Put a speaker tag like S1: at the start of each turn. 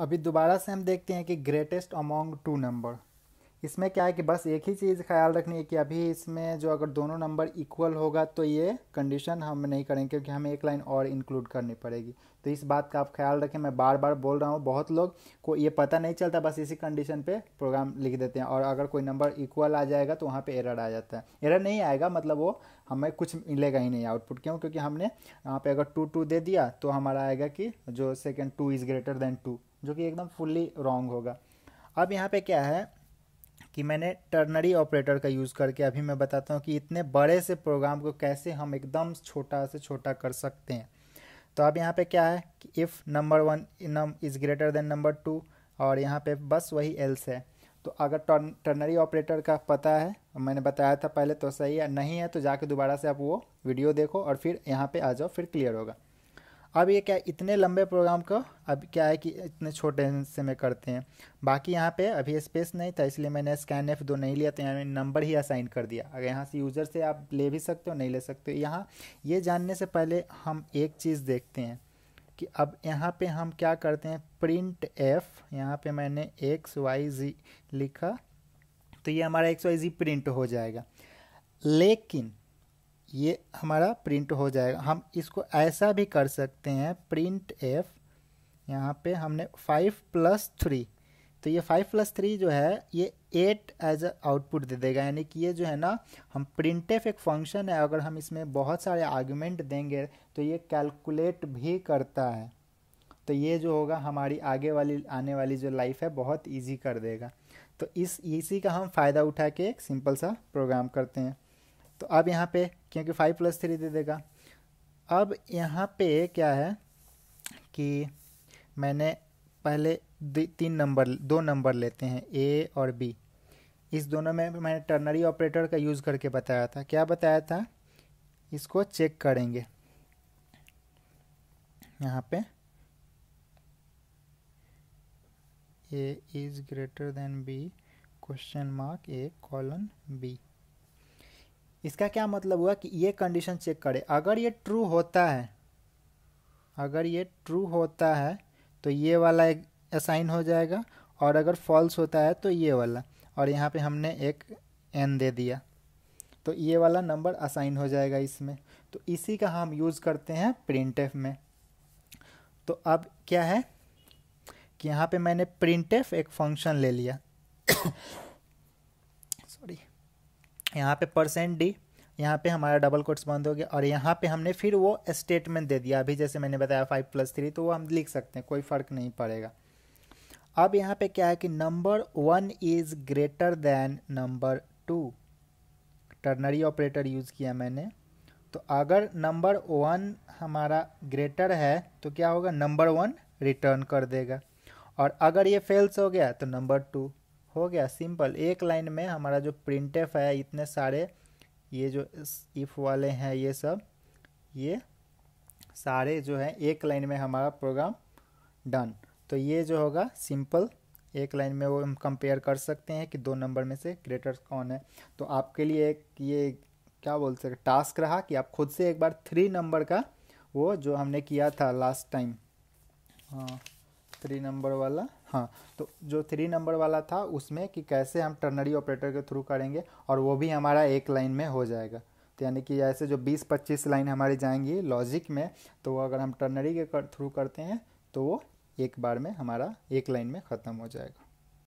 S1: अभी दोबारा से हम देखते हैं कि ग्रेटेस्ट अमॉन्ग टू नंबर इसमें क्या है कि बस एक ही चीज़ ख्याल रखनी है कि अभी इसमें जो अगर दोनों नंबर इक्वल होगा तो ये कंडीशन हम नहीं करेंगे क्योंकि हमें एक लाइन और इंक्लूड करनी पड़ेगी तो इस बात का आप ख्याल रखें मैं बार बार बोल रहा हूँ बहुत लोग को ये पता नहीं चलता बस इसी कंडीशन पे प्रोग्राम लिख देते हैं और अगर कोई नंबर इक्वल आ जाएगा तो वहाँ पर एरर आ जाता है एरर नहीं आएगा मतलब वो हमें कुछ मिलेगा ही नहीं आउटपुट क्यों क्योंकि हमने यहाँ पर अगर टू टू दे दिया तो हमारा आएगा कि जो second two is greater than two जो कि एकदम फुल्ली रॉन्ग होगा अब यहाँ पे क्या है कि मैंने टर्नरी ऑपरेटर का यूज़ करके अभी मैं बताता हूँ कि इतने बड़े से प्रोग्राम को कैसे हम एकदम छोटा से छोटा कर सकते हैं तो अब यहाँ पे क्या है कि if number one num is greater than number two और यहाँ पे बस वही एल्स है तो अगर टर्नरी ऑपरेटर का पता है मैंने बताया था पहले तो सही है नहीं है तो जाके दोबारा से आप वो वीडियो देखो और फिर यहाँ पे आ जाओ फिर क्लियर होगा अब ये क्या इतने लंबे प्रोग्राम को अब क्या है कि इतने छोटे से में करते हैं बाकी यहाँ पे अभी स्पेस नहीं था इसलिए मैंने स्कैन एफ दो नहीं लिया तो यहाँ नंबर ही असाइन कर दिया अगर यहाँ से यूज़र से आप ले भी सकते हो नहीं ले सकते हो यहाँ ये जानने से पहले हम एक चीज़ देखते हैं कि अब यहाँ पे हम क्या करते हैं प्रिंट एफ यहाँ पे मैंने एक्स वाई जी लिखा तो ये हमारा एक्स वाई जी प्रिंट हो जाएगा लेकिन ये हमारा प्रिंट हो जाएगा हम इसको ऐसा भी कर सकते हैं प्रिंट एफ यहाँ पे हमने फाइव प्लस थ्री तो ये फाइव प्लस थ्री जो है ये एट एज आउटपुट दे देगा यानी कि ये जो है ना हम प्रिंट एफ एक फंक्शन है अगर हम इसमें बहुत सारे आर्ग्यूमेंट देंगे तो ये कैलकुलेट भी करता है तो ये जो होगा हमारी आगे वाली आने वाली जो लाइफ है बहुत ईजी कर देगा तो इस इसी का हम फ़ायदा उठा के एक सिंपल सा प्रोग्राम करते हैं तो अब यहाँ पे क्योंकि फाइव प्लस थ्री दे देगा अब यहाँ पे क्या है कि मैंने पहले तीन नंबर दो नंबर लेते हैं ए और बी इस दोनों में मैंने टर्नरी ऑपरेटर का यूज़ करके बताया था क्या बताया था इसको चेक करेंगे यहाँ पे A is greater than B question mark A colon B इसका क्या मतलब हुआ कि ये कंडीशन चेक करे अगर ये ट्रू होता है अगर ये ट्रू होता है तो ये वाला एक असाइन हो जाएगा और अगर फॉल्स होता है तो ये वाला और यहाँ पे हमने एक एन दे दिया तो ये वाला नंबर असाइन हो जाएगा इसमें तो इसी का हम यूज़ करते हैं प्रिंट में तो अब क्या है कि यहाँ पे मैंने प्रिंट एक फंक्शन ले लिया यहाँ पे परसेंट डी यहाँ पे हमारा डबल कोट्स बंद हो गया और यहाँ पे हमने फिर वो स्टेटमेंट दे दिया अभी जैसे मैंने बताया फाइव प्लस थ्री तो वो हम लिख सकते हैं कोई फ़र्क नहीं पड़ेगा अब यहाँ पे क्या है कि number one is greater than number two ternary operator use किया मैंने तो अगर नंबर वन हमारा ग्रेटर है तो क्या होगा नंबर वन रिटर्न कर देगा और अगर ये फेल्स हो गया तो नंबर टू हो गया सिंपल एक लाइन में हमारा जो एफ है इतने सारे ये जो इफ़ वाले हैं ये सब ये सारे जो है एक लाइन में हमारा प्रोग्राम डन तो ये जो होगा सिंपल एक लाइन में वो हम कंपेयर कर सकते हैं कि दो नंबर में से ग्रेटर कौन है तो आपके लिए एक ये क्या बोल सकते टास्क रहा कि आप खुद से एक बार थ्री नंबर का वो जो हमने किया था लास्ट टाइम हाँ थ्री नंबर वाला हाँ तो जो थ्री नंबर वाला था उसमें कि कैसे हम टर्नरी ऑपरेटर के थ्रू करेंगे और वो भी हमारा एक लाइन में हो जाएगा तो यानी कि ऐसे जो 20-25 लाइन हमारी जाएंगी लॉजिक में तो वो अगर हम टर्नरी के थ्रू करते हैं तो वो एक बार में हमारा एक लाइन में ख़त्म हो जाएगा